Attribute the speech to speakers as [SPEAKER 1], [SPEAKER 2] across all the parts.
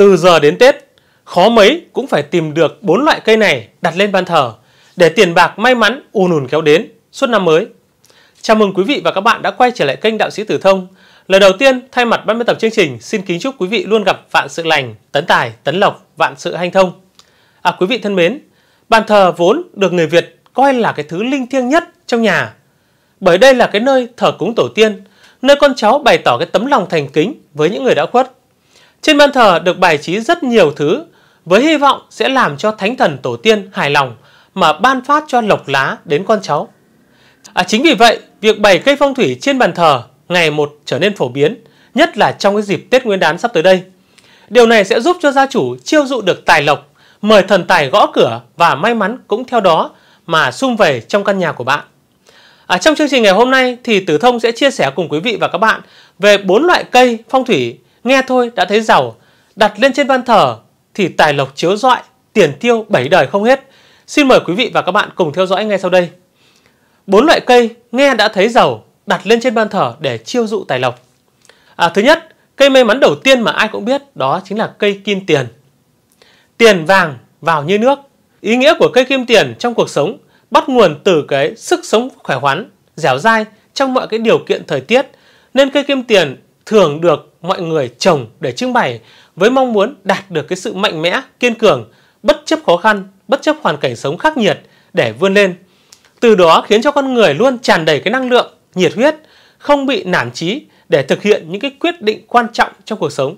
[SPEAKER 1] Từ giờ đến Tết, khó mấy cũng phải tìm được bốn loại cây này đặt lên bàn thờ để tiền bạc may mắn ùn ùn kéo đến suốt năm mới. Chào mừng quý vị và các bạn đã quay trở lại kênh Đạo sĩ Tử Thông. Lời đầu tiên, thay mặt ban biên tập chương trình, xin kính chúc quý vị luôn gặp vạn sự lành, tấn tài, tấn lộc, vạn sự hanh thông. À quý vị thân mến, bàn thờ vốn được người Việt coi là cái thứ linh thiêng nhất trong nhà. Bởi đây là cái nơi thờ cúng tổ tiên, nơi con cháu bày tỏ cái tấm lòng thành kính với những người đã khuất. Trên bàn thờ được bài trí rất nhiều thứ với hy vọng sẽ làm cho thánh thần tổ tiên hài lòng mà ban phát cho lộc lá đến con cháu. À, chính vì vậy, việc bày cây phong thủy trên bàn thờ ngày một trở nên phổ biến, nhất là trong cái dịp Tết Nguyên đán sắp tới đây. Điều này sẽ giúp cho gia chủ chiêu dụ được tài lộc, mời thần tài gõ cửa và may mắn cũng theo đó mà sum về trong căn nhà của bạn. À, trong chương trình ngày hôm nay thì Tử Thông sẽ chia sẻ cùng quý vị và các bạn về bốn loại cây phong thủy Nghe thôi đã thấy giàu, đặt lên trên ban thờ thì tài lộc chiếu rọi, tiền tiêu bảy đời không hết. Xin mời quý vị và các bạn cùng theo dõi ngay sau đây. Bốn loại cây nghe đã thấy giàu, đặt lên trên ban thờ để chiêu dụ tài lộc. À, thứ nhất, cây may mắn đầu tiên mà ai cũng biết đó chính là cây kim tiền. Tiền vàng vào như nước. Ý nghĩa của cây kim tiền trong cuộc sống bắt nguồn từ cái sức sống khỏe khoắn, dẻo dai trong mọi cái điều kiện thời tiết nên cây kim tiền thường được mọi người trồng để trưng bày với mong muốn đạt được cái sự mạnh mẽ, kiên cường, bất chấp khó khăn, bất chấp hoàn cảnh sống khắc nghiệt để vươn lên. Từ đó khiến cho con người luôn tràn đầy cái năng lượng, nhiệt huyết, không bị nản chí để thực hiện những cái quyết định quan trọng trong cuộc sống.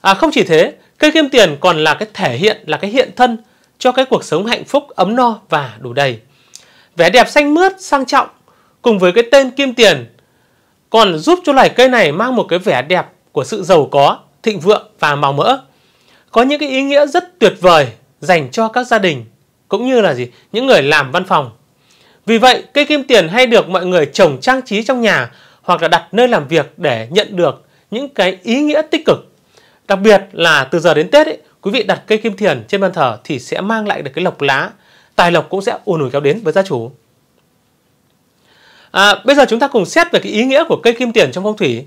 [SPEAKER 1] À, không chỉ thế, cây kim tiền còn là cái thể hiện, là cái hiện thân cho cái cuộc sống hạnh phúc ấm no và đủ đầy. Vẻ đẹp xanh mướt, sang trọng cùng với cái tên kim tiền còn giúp cho loài cây này mang một cái vẻ đẹp của sự giàu có, thịnh vượng và màu mỡ. Có những cái ý nghĩa rất tuyệt vời dành cho các gia đình cũng như là gì những người làm văn phòng. Vì vậy, cây kim tiền hay được mọi người trồng trang trí trong nhà hoặc là đặt nơi làm việc để nhận được những cái ý nghĩa tích cực. Đặc biệt là từ giờ đến Tết ấy, quý vị đặt cây kim tiền trên bàn thờ thì sẽ mang lại được cái lộc lá, tài lộc cũng sẽ ùn ùn kéo đến với gia chủ. À, bây giờ chúng ta cùng xét về cái ý nghĩa của cây kim tiền trong phong thủy.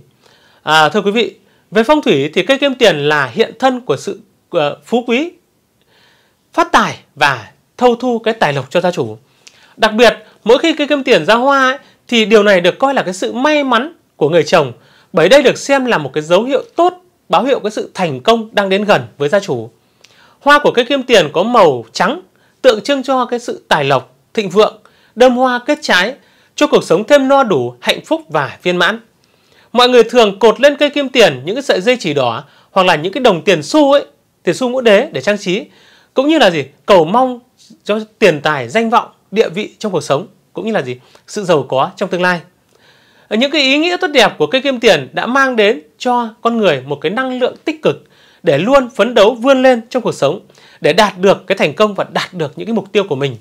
[SPEAKER 1] À, thưa quý vị, về phong thủy thì cây kim tiền là hiện thân của sự uh, phú quý, phát tài và thâu thu cái tài lộc cho gia chủ. Đặc biệt, mỗi khi cây kim tiền ra hoa ấy, thì điều này được coi là cái sự may mắn của người chồng. Bởi đây được xem là một cái dấu hiệu tốt báo hiệu cái sự thành công đang đến gần với gia chủ. Hoa của cây kim tiền có màu trắng tượng trưng cho cái sự tài lộc, thịnh vượng, đâm hoa kết trái cho cuộc sống thêm no đủ, hạnh phúc và viên mãn. Mọi người thường cột lên cây kim tiền những cái sợi dây chỉ đỏ hoặc là những cái đồng tiền xu ấy, tiền xu ngũ đế để trang trí, cũng như là gì? Cầu mong cho tiền tài, danh vọng, địa vị trong cuộc sống, cũng như là gì? Sự giàu có trong tương lai. Những cái ý nghĩa tốt đẹp của cây kim tiền đã mang đến cho con người một cái năng lượng tích cực để luôn phấn đấu vươn lên trong cuộc sống để đạt được cái thành công và đạt được những cái mục tiêu của mình.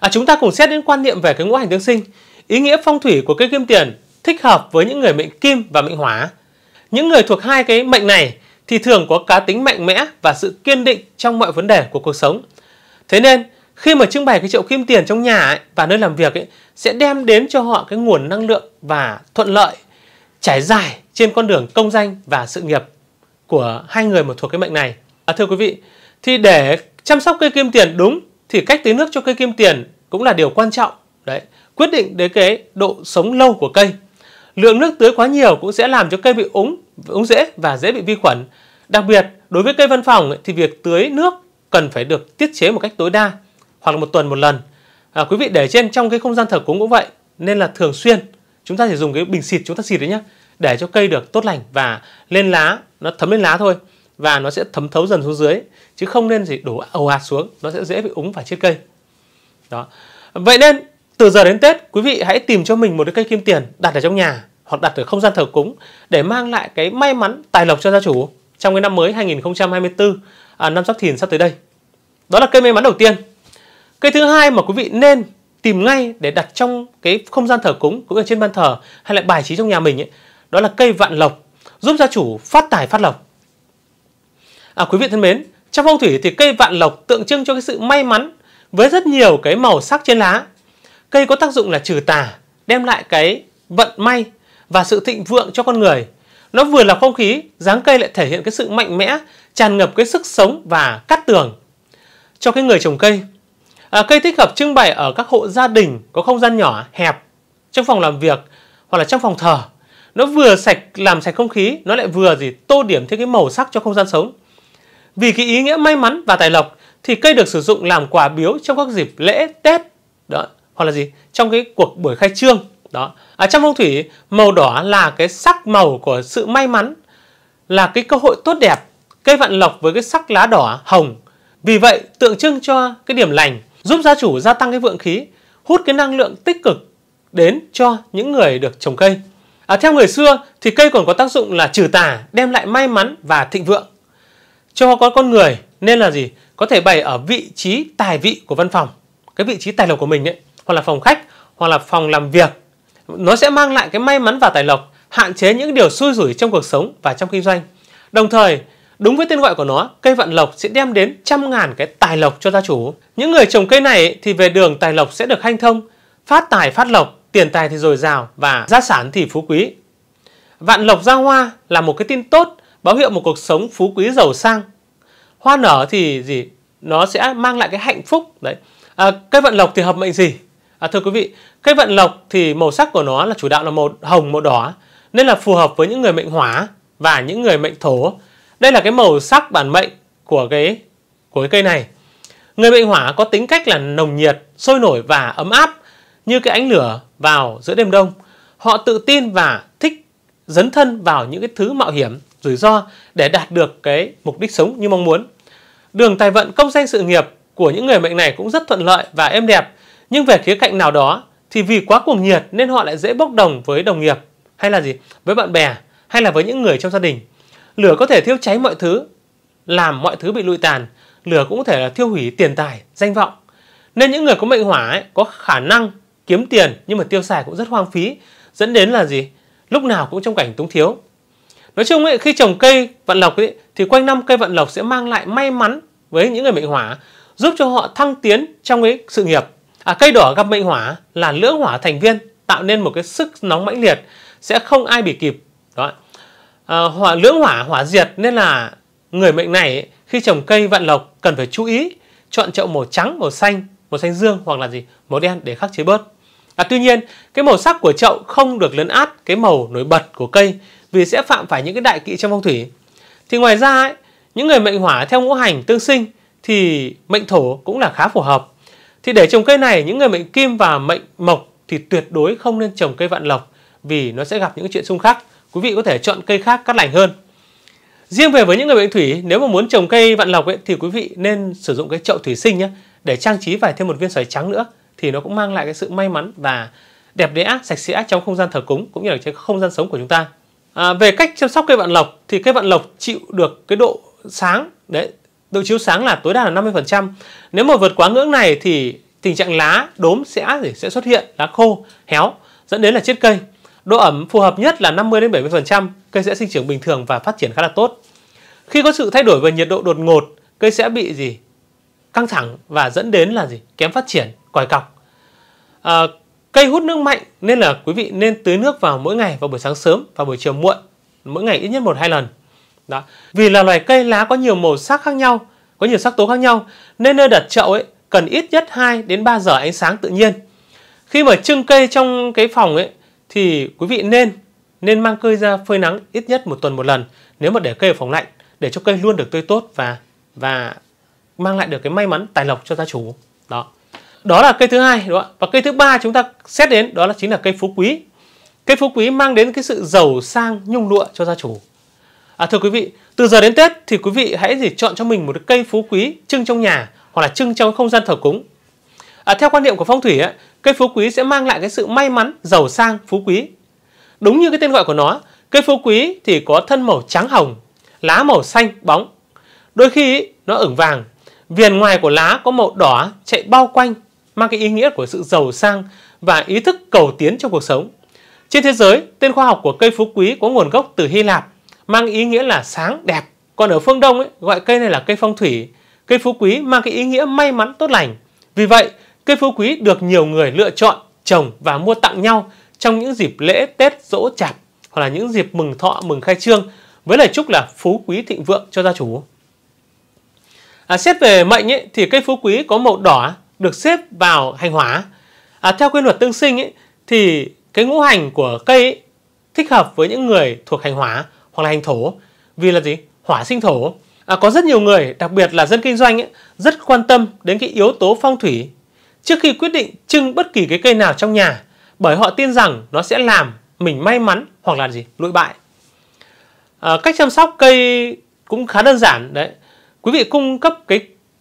[SPEAKER 1] À, chúng ta cùng xét đến quan niệm về cái ngũ hành tương sinh Ý nghĩa phong thủy của cây kim tiền thích hợp với những người mệnh kim và mệnh hỏa. Những người thuộc hai cái mệnh này thì thường có cá tính mạnh mẽ và sự kiên định trong mọi vấn đề của cuộc sống. Thế nên, khi mà trưng bày cái triệu kim tiền trong nhà ấy, và nơi làm việc ấy, sẽ đem đến cho họ cái nguồn năng lượng và thuận lợi trải dài trên con đường công danh và sự nghiệp của hai người mà thuộc cái mệnh này. À, thưa quý vị, thì để chăm sóc cây kim tiền đúng thì cách tưới nước cho cây kim tiền cũng là điều quan trọng. Đấy quyết định đến cái độ sống lâu của cây. Lượng nước tưới quá nhiều cũng sẽ làm cho cây bị úng, úng dễ và dễ bị vi khuẩn. Đặc biệt, đối với cây văn phòng thì việc tưới nước cần phải được tiết chế một cách tối đa hoặc là một tuần một lần. À, quý vị để trên trong cái không gian thờ cúng cũng vậy nên là thường xuyên chúng ta chỉ dùng cái bình xịt chúng ta xịt đấy nhá để cho cây được tốt lành và lên lá nó thấm lên lá thôi và nó sẽ thấm thấu dần xuống dưới chứ không nên gì đổ ồ ạt xuống nó sẽ dễ bị úng và chết cây đó vậy nên từ giờ đến Tết, quý vị hãy tìm cho mình một cái cây kim tiền đặt ở trong nhà hoặc đặt ở không gian thờ cúng để mang lại cái may mắn tài lộc cho gia chủ trong cái năm mới 2024 à, năm Giáp Thìn sắp tới đây. Đó là cây may mắn đầu tiên. Cây thứ hai mà quý vị nên tìm ngay để đặt trong cái không gian thờ cúng cũng như trên ban thờ hay là bài trí trong nhà mình ấy, đó là cây vạn lộc giúp gia chủ phát tài phát lộc. À, quý vị thân mến, trong phong thủy thì cây vạn lộc tượng trưng cho cái sự may mắn với rất nhiều cái màu sắc trên lá Cây có tác dụng là trừ tà, đem lại cái vận may và sự thịnh vượng cho con người. Nó vừa là không khí, dáng cây lại thể hiện cái sự mạnh mẽ, tràn ngập cái sức sống và cắt tường cho cái người trồng cây. À, cây thích hợp trưng bày ở các hộ gia đình có không gian nhỏ, hẹp, trong phòng làm việc hoặc là trong phòng thờ. Nó vừa sạch làm sạch không khí, nó lại vừa gì tô điểm thêm cái màu sắc cho không gian sống. Vì cái ý nghĩa may mắn và tài lộc thì cây được sử dụng làm quà biếu trong các dịp lễ, Tết. Đó hoặc là gì trong cái cuộc buổi khai trương đó ở trong phong thủy màu đỏ là cái sắc màu của sự may mắn là cái cơ hội tốt đẹp cây vạn lộc với cái sắc lá đỏ hồng vì vậy tượng trưng cho cái điểm lành giúp gia chủ gia tăng cái vượng khí hút cái năng lượng tích cực đến cho những người được trồng cây à, theo người xưa thì cây còn có tác dụng là trừ tà đem lại may mắn và thịnh vượng cho có con người nên là gì có thể bày ở vị trí tài vị của văn phòng cái vị trí tài lộc của mình ấy hoặc là phòng khách hoặc là phòng làm việc nó sẽ mang lại cái may mắn và tài lộc hạn chế những điều xui rủi trong cuộc sống và trong kinh doanh đồng thời đúng với tên gọi của nó cây vạn lộc sẽ đem đến trăm ngàn cái tài lộc cho gia chủ những người trồng cây này thì về đường tài lộc sẽ được hanh thông phát tài phát lộc tiền tài thì dồi dào và gia sản thì phú quý vạn lộc ra hoa là một cái tin tốt báo hiệu một cuộc sống phú quý giàu sang hoa nở thì gì nó sẽ mang lại cái hạnh phúc đấy à, cây vận lộc thì hợp mệnh gì À, thưa quý vị, cây vận lộc thì màu sắc của nó là chủ đạo là màu hồng, màu đỏ nên là phù hợp với những người mệnh hỏa và những người mệnh thổ. Đây là cái màu sắc bản mệnh của cái của cái cây này. Người mệnh hỏa có tính cách là nồng nhiệt, sôi nổi và ấm áp như cái ánh lửa vào giữa đêm đông. Họ tự tin và thích dấn thân vào những cái thứ mạo hiểm, rủi ro để đạt được cái mục đích sống như mong muốn. Đường tài vận công danh sự nghiệp của những người mệnh này cũng rất thuận lợi và êm đẹp nhưng về khía cạnh nào đó thì vì quá cuồng nhiệt nên họ lại dễ bốc đồng với đồng nghiệp hay là gì? Với bạn bè hay là với những người trong gia đình. Lửa có thể thiêu cháy mọi thứ, làm mọi thứ bị lụi tàn. Lửa cũng có thể là thiêu hủy tiền tài, danh vọng. Nên những người có mệnh hỏa ấy, có khả năng kiếm tiền nhưng mà tiêu xài cũng rất hoang phí, dẫn đến là gì? Lúc nào cũng trong cảnh túng thiếu. Nói chung ấy, khi trồng cây vận lộc ấy, thì quanh năm cây vận lộc sẽ mang lại may mắn với những người mệnh hỏa, giúp cho họ thăng tiến trong cái sự nghiệp à, cây đỏ gặp mệnh hỏa là lưỡng hỏa thành viên tạo nên một cái sức nóng mãnh liệt sẽ không ai bị kịp đó à, hỏa lưỡng hỏa hỏa diệt nên là người mệnh này khi trồng cây vạn lộc cần phải chú ý chọn chậu màu trắng màu xanh màu xanh dương hoặc là gì màu đen để khắc chế bớt à, tuy nhiên cái màu sắc của chậu không được lấn át cái màu nổi bật của cây vì sẽ phạm phải những cái đại kỵ trong phong thủy thì ngoài ra ấy, những người mệnh hỏa theo ngũ hành tương sinh thì mệnh thổ cũng là khá phù hợp thì để trồng cây này, những người mệnh kim và mệnh mộc thì tuyệt đối không nên trồng cây vạn lộc vì nó sẽ gặp những chuyện xung khắc. Quý vị có thể chọn cây khác cắt lành hơn. Riêng về với những người mệnh thủy, nếu mà muốn trồng cây vạn lộc ấy, thì quý vị nên sử dụng cái chậu thủy sinh nhé để trang trí vài thêm một viên xoài trắng nữa thì nó cũng mang lại cái sự may mắn và đẹp đẽ, sạch sẽ trong không gian thờ cúng cũng như là trong không gian sống của chúng ta. À, về cách chăm sóc cây vạn lộc thì cây vạn lộc chịu được cái độ sáng đấy độ chiếu sáng là tối đa là 50%. Nếu mà vượt quá ngưỡng này thì tình trạng lá đốm sẽ sẽ xuất hiện, lá khô, héo dẫn đến là chết cây. Độ ẩm phù hợp nhất là 50 đến 70%, cây sẽ sinh trưởng bình thường và phát triển khá là tốt. Khi có sự thay đổi về nhiệt độ đột ngột, cây sẽ bị gì? Căng thẳng và dẫn đến là gì? Kém phát triển, còi cọc. À, cây hút nước mạnh nên là quý vị nên tưới nước vào mỗi ngày vào buổi sáng sớm và buổi chiều muộn, mỗi ngày ít nhất một hai lần. Đó. Vì là loài cây lá có nhiều màu sắc khác nhau, có nhiều sắc tố khác nhau, nên nơi đặt chậu ấy cần ít nhất 2 đến 3 giờ ánh sáng tự nhiên. Khi mà trưng cây trong cái phòng ấy thì quý vị nên nên mang cây ra phơi nắng ít nhất một tuần một lần nếu mà để cây ở phòng lạnh để cho cây luôn được tươi tốt và và mang lại được cái may mắn tài lộc cho gia chủ đó đó là cây thứ hai đúng không? và cây thứ ba chúng ta xét đến đó là chính là cây phú quý cây phú quý mang đến cái sự giàu sang nhung lụa cho gia chủ À, thưa quý vị, từ giờ đến Tết thì quý vị hãy gì chọn cho mình một cây phú quý trưng trong nhà hoặc là trưng trong không gian thờ cúng. À, theo quan niệm của phong thủy, ấy, cây phú quý sẽ mang lại cái sự may mắn, giàu sang, phú quý. Đúng như cái tên gọi của nó, cây phú quý thì có thân màu trắng hồng, lá màu xanh bóng. Đôi khi ấy, nó ửng vàng, viền ngoài của lá có màu đỏ chạy bao quanh, mang cái ý nghĩa của sự giàu sang và ý thức cầu tiến trong cuộc sống. Trên thế giới, tên khoa học của cây phú quý có nguồn gốc từ Hy Lạp mang ý nghĩa là sáng đẹp còn ở phương đông ấy, gọi cây này là cây phong thủy cây phú quý mang cái ý nghĩa may mắn tốt lành vì vậy cây phú quý được nhiều người lựa chọn trồng và mua tặng nhau trong những dịp lễ tết dỗ chạp hoặc là những dịp mừng thọ mừng khai trương với lời chúc là phú quý thịnh vượng cho gia chủ à, xét về mệnh ấy, thì cây phú quý có màu đỏ được xếp vào hành hỏa à, theo quy luật tương sinh ấy, thì cái ngũ hành của cây ấy, thích hợp với những người thuộc hành hỏa hoặc là hành thổ vì là gì hỏa sinh thổ à, có rất nhiều người đặc biệt là dân kinh doanh ấy, rất quan tâm đến cái yếu tố phong thủy trước khi quyết định trưng bất kỳ cái cây nào trong nhà bởi họ tin rằng nó sẽ làm mình may mắn hoặc là gì lụi bại à, cách chăm sóc cây cũng khá đơn giản đấy quý vị cung cấp cái,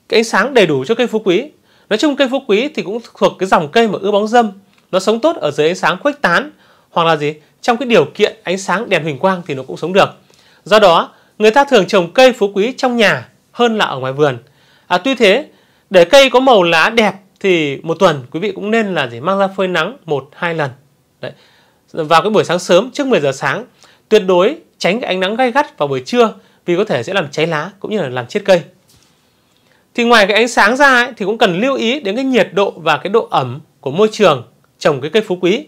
[SPEAKER 1] cái ánh sáng đầy đủ cho cây phú quý nói chung cây phú quý thì cũng thuộc cái dòng cây mà ưa bóng dâm nó sống tốt ở dưới ánh sáng khuếch tán hoặc là gì trong cái điều kiện ánh sáng đèn huỳnh quang thì nó cũng sống được. Do đó, người ta thường trồng cây phú quý trong nhà hơn là ở ngoài vườn. À, tuy thế, để cây có màu lá đẹp thì một tuần quý vị cũng nên là gì mang ra phơi nắng một hai lần. Đấy. Vào cái buổi sáng sớm trước 10 giờ sáng, tuyệt đối tránh cái ánh nắng gay gắt vào buổi trưa vì có thể sẽ làm cháy lá cũng như là làm chết cây. Thì ngoài cái ánh sáng ra ấy, thì cũng cần lưu ý đến cái nhiệt độ và cái độ ẩm của môi trường trồng cái cây phú quý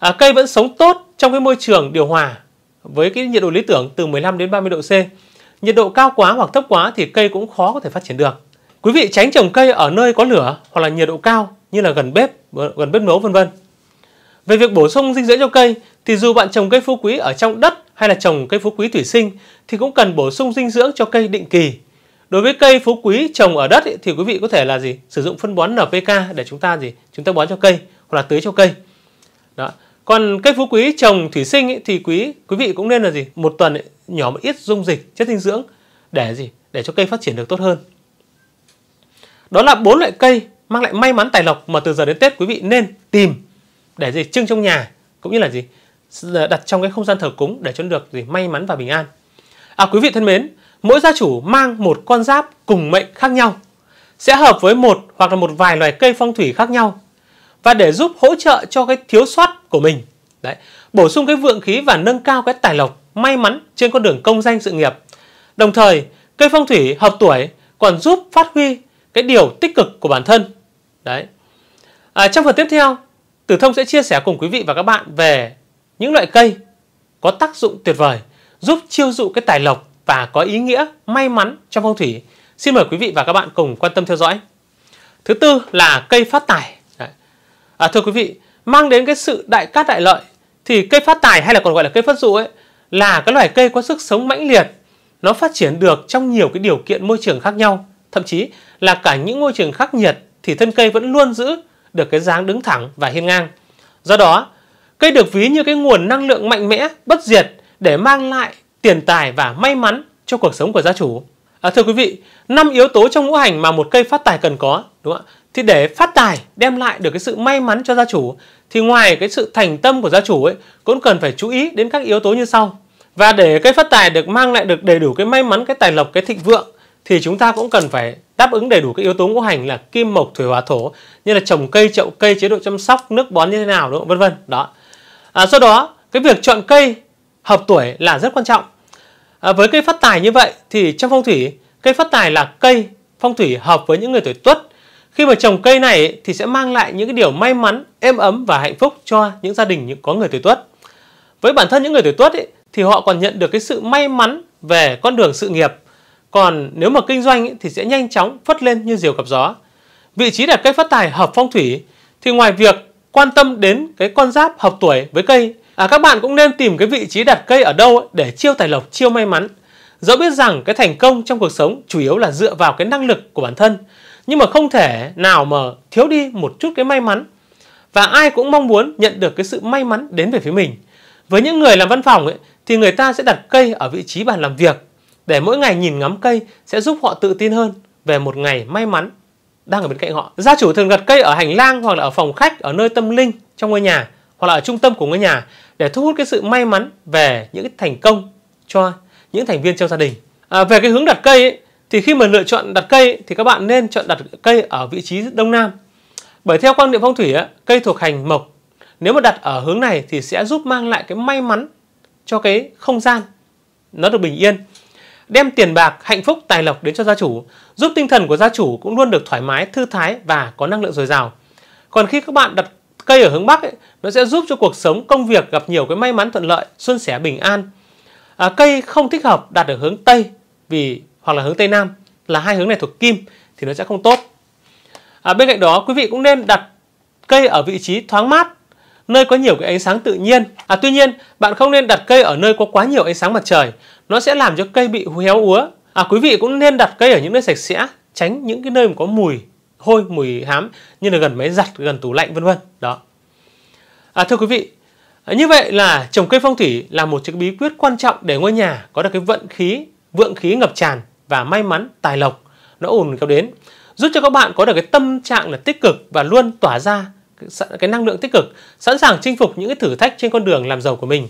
[SPEAKER 1] à, cây vẫn sống tốt trong cái môi trường điều hòa với cái nhiệt độ lý tưởng từ 15 đến 30 độ C. Nhiệt độ cao quá hoặc thấp quá thì cây cũng khó có thể phát triển được. Quý vị tránh trồng cây ở nơi có lửa hoặc là nhiệt độ cao như là gần bếp, gần bếp nấu vân vân. Về việc bổ sung dinh dưỡng cho cây thì dù bạn trồng cây phú quý ở trong đất hay là trồng cây phú quý thủy sinh thì cũng cần bổ sung dinh dưỡng cho cây định kỳ. Đối với cây phú quý trồng ở đất thì quý vị có thể là gì? Sử dụng phân bón NPK để chúng ta gì? Chúng ta bón cho cây hoặc là tưới cho cây. Đó còn cây phú quý trồng thủy sinh ấy, thì quý quý vị cũng nên là gì một tuần ấy, nhỏ một ít dung dịch chất dinh dưỡng để gì để cho cây phát triển được tốt hơn đó là bốn loại cây mang lại may mắn tài lộc mà từ giờ đến tết quý vị nên tìm để gì trưng trong nhà cũng như là gì ờ, đặt trong cái không gian thờ cúng để cho được gì may mắn và bình an à quý vị thân mến mỗi gia chủ mang một con giáp cùng mệnh khác nhau sẽ hợp với một hoặc là một vài loài cây phong thủy khác nhau và để giúp hỗ trợ cho cái thiếu sót của mình đấy bổ sung cái vượng khí và nâng cao cái tài lộc may mắn trên con đường công danh sự nghiệp đồng thời cây phong thủy hợp tuổi còn giúp phát huy cái điều tích cực của bản thân đấy à, trong phần tiếp theo tử thông sẽ chia sẻ cùng quý vị và các bạn về những loại cây có tác dụng tuyệt vời giúp chiêu dụ cái tài lộc và có ý nghĩa may mắn trong phong thủy xin mời quý vị và các bạn cùng quan tâm theo dõi thứ tư là cây phát tài À, thưa quý vị mang đến cái sự đại cát đại lợi thì cây phát tài hay là còn gọi là cây phát dụ ấy là cái loài cây có sức sống mãnh liệt nó phát triển được trong nhiều cái điều kiện môi trường khác nhau thậm chí là cả những môi trường khắc nghiệt thì thân cây vẫn luôn giữ được cái dáng đứng thẳng và hiên ngang do đó cây được ví như cái nguồn năng lượng mạnh mẽ bất diệt để mang lại tiền tài và may mắn cho cuộc sống của gia chủ à, thưa quý vị năm yếu tố trong ngũ hành mà một cây phát tài cần có đúng không ạ thì để phát tài đem lại được cái sự may mắn cho gia chủ thì ngoài cái sự thành tâm của gia chủ ấy cũng cần phải chú ý đến các yếu tố như sau và để cái phát tài được mang lại được đầy đủ cái may mắn cái tài lộc cái thịnh vượng thì chúng ta cũng cần phải đáp ứng đầy đủ các yếu tố ngũ hành là kim mộc thủy hỏa thổ như là trồng cây chậu cây chế độ chăm sóc nước bón như thế nào đúng không vân vân đó à, sau đó cái việc chọn cây hợp tuổi là rất quan trọng à, với cây phát tài như vậy thì trong phong thủy cây phát tài là cây phong thủy hợp với những người tuổi tuất khi mà trồng cây này thì sẽ mang lại những cái điều may mắn, êm ấm và hạnh phúc cho những gia đình những có người tuổi tuất. Với bản thân những người tuổi tuất thì họ còn nhận được cái sự may mắn về con đường sự nghiệp. Còn nếu mà kinh doanh thì sẽ nhanh chóng phất lên như diều gặp gió. Vị trí đặt cây phát tài hợp phong thủy thì ngoài việc quan tâm đến cái con giáp hợp tuổi với cây, à, các bạn cũng nên tìm cái vị trí đặt cây ở đâu để chiêu tài lộc, chiêu may mắn. Dẫu biết rằng cái thành công trong cuộc sống chủ yếu là dựa vào cái năng lực của bản thân, nhưng mà không thể nào mà thiếu đi một chút cái may mắn và ai cũng mong muốn nhận được cái sự may mắn đến về phía mình với những người làm văn phòng ấy, thì người ta sẽ đặt cây ở vị trí bàn làm việc để mỗi ngày nhìn ngắm cây sẽ giúp họ tự tin hơn về một ngày may mắn đang ở bên cạnh họ. Gia chủ thường đặt cây ở hành lang hoặc là ở phòng khách, ở nơi tâm linh trong ngôi nhà hoặc là ở trung tâm của ngôi nhà để thu hút cái sự may mắn về những thành công cho những thành viên trong gia đình. À, về cái hướng đặt cây ấy, thì khi mà lựa chọn đặt cây thì các bạn nên chọn đặt cây ở vị trí đông nam bởi theo quan niệm phong thủy cây thuộc hành mộc nếu mà đặt ở hướng này thì sẽ giúp mang lại cái may mắn cho cái không gian nó được bình yên đem tiền bạc hạnh phúc tài lộc đến cho gia chủ giúp tinh thần của gia chủ cũng luôn được thoải mái thư thái và có năng lượng dồi dào còn khi các bạn đặt cây ở hướng bắc ấy, nó sẽ giúp cho cuộc sống công việc gặp nhiều cái may mắn thuận lợi xuân sẻ bình an à, cây không thích hợp đặt ở hướng tây vì hoặc là hướng tây nam là hai hướng này thuộc kim thì nó sẽ không tốt. À, bên cạnh đó quý vị cũng nên đặt cây ở vị trí thoáng mát nơi có nhiều cái ánh sáng tự nhiên. À, tuy nhiên bạn không nên đặt cây ở nơi có quá nhiều ánh sáng mặt trời, nó sẽ làm cho cây bị héo úa. À, quý vị cũng nên đặt cây ở những nơi sạch sẽ, tránh những cái nơi mà có mùi hôi, mùi hám như là gần máy giặt, gần tủ lạnh vân vân. Đó. À, thưa quý vị, à, như vậy là trồng cây phong thủy là một cái bí quyết quan trọng để ngôi nhà có được cái vận khí, vượng khí ngập tràn và may mắn, tài lộc nó ồn kéo đến giúp cho các bạn có được cái tâm trạng là tích cực và luôn tỏa ra cái năng lượng tích cực, sẵn sàng chinh phục những cái thử thách trên con đường làm giàu của mình.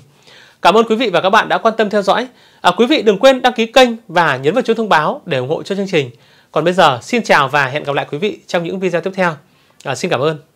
[SPEAKER 1] Cảm ơn quý vị và các bạn đã quan tâm theo dõi. À, quý vị đừng quên đăng ký kênh và nhấn vào chuông thông báo để ủng hộ cho chương trình. Còn bây giờ, xin chào và hẹn gặp lại quý vị trong những video tiếp theo. À, xin cảm ơn.